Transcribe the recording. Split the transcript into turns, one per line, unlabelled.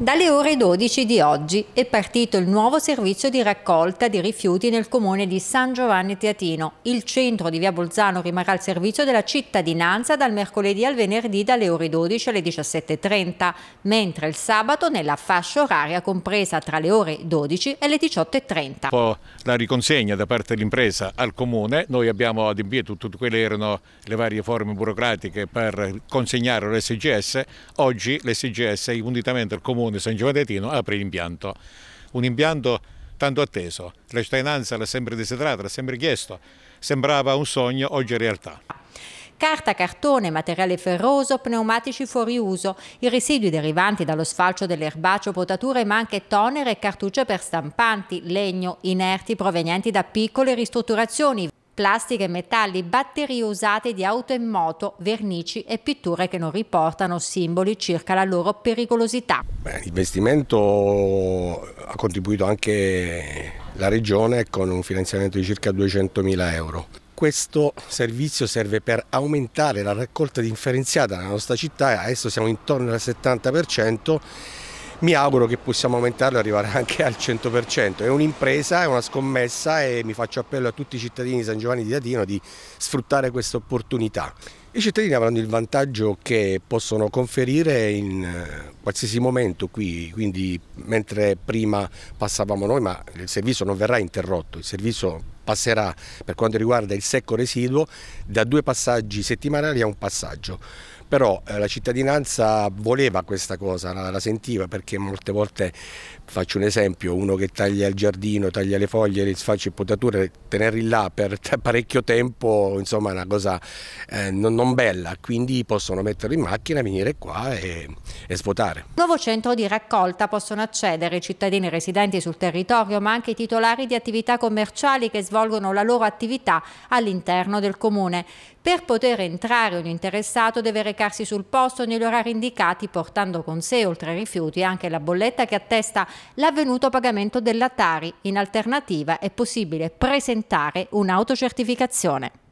Dalle ore 12 di oggi è partito il nuovo servizio di raccolta di rifiuti nel comune di San Giovanni Teatino. Il centro di via Bolzano rimarrà al servizio della cittadinanza dal mercoledì al venerdì dalle ore 12 alle 17.30, mentre il sabato nella fascia oraria compresa tra le ore 12 e le 18.30.
La riconsegna da parte dell'impresa al comune, noi abbiamo adempiuto tutte quelle erano le varie forme burocratiche per consegnare l'SGS, oggi l'SGS è unitamente al comune Comune San Giovanni Tino apre l'impianto. Un impianto tanto atteso, la cittadinanza l'ha sempre desiderata, l'ha sempre chiesto, sembrava un sogno, oggi è realtà.
Carta, cartone, materiale ferroso, pneumatici fuori uso, i residui derivanti dallo sfalcio dell'erbaceo, potature, ma anche tonere e cartucce per stampanti, legno, inerti provenienti da piccole ristrutturazioni plastiche e metalli, batterie usate di auto e moto, vernici e pitture che non riportano simboli circa la loro pericolosità.
L'investimento ha contribuito anche la Regione con un finanziamento di circa 200.000 euro questo servizio serve per aumentare la raccolta differenziata nella nostra città, adesso siamo intorno al 70%, mi auguro che possiamo aumentarlo e arrivare anche al 100%. È un'impresa, è una scommessa e mi faccio appello a tutti i cittadini di San Giovanni di Datino di sfruttare questa opportunità. I cittadini avranno il vantaggio che possono conferire in eh, qualsiasi momento qui, quindi mentre prima passavamo noi, ma il servizio non verrà interrotto, il servizio passerà per quanto riguarda il secco residuo da due passaggi settimanali a un passaggio però eh, la cittadinanza voleva questa cosa, la, la, sentiva perché molte volte, faccio un esempio, uno che taglia il giardino, taglia le foglie, le sfacce e potature, tenerli là per parecchio tempo, insomma è una cosa eh, non, non, bella, quindi possono metterli in macchina, venire qua e, e svuotare.
Nuovo centro di raccolta possono accedere i cittadini residenti sul territorio, ma anche i titolari di attività commerciali che svolgono la loro attività all'interno del comune. Per poter entrare un interessato deve recarsi recarsi sul posto negli orari indicati portando con sé, oltre ai rifiuti, anche la bolletta che attesta l'avvenuto pagamento della Tari. In alternativa è possibile presentare un'autocertificazione.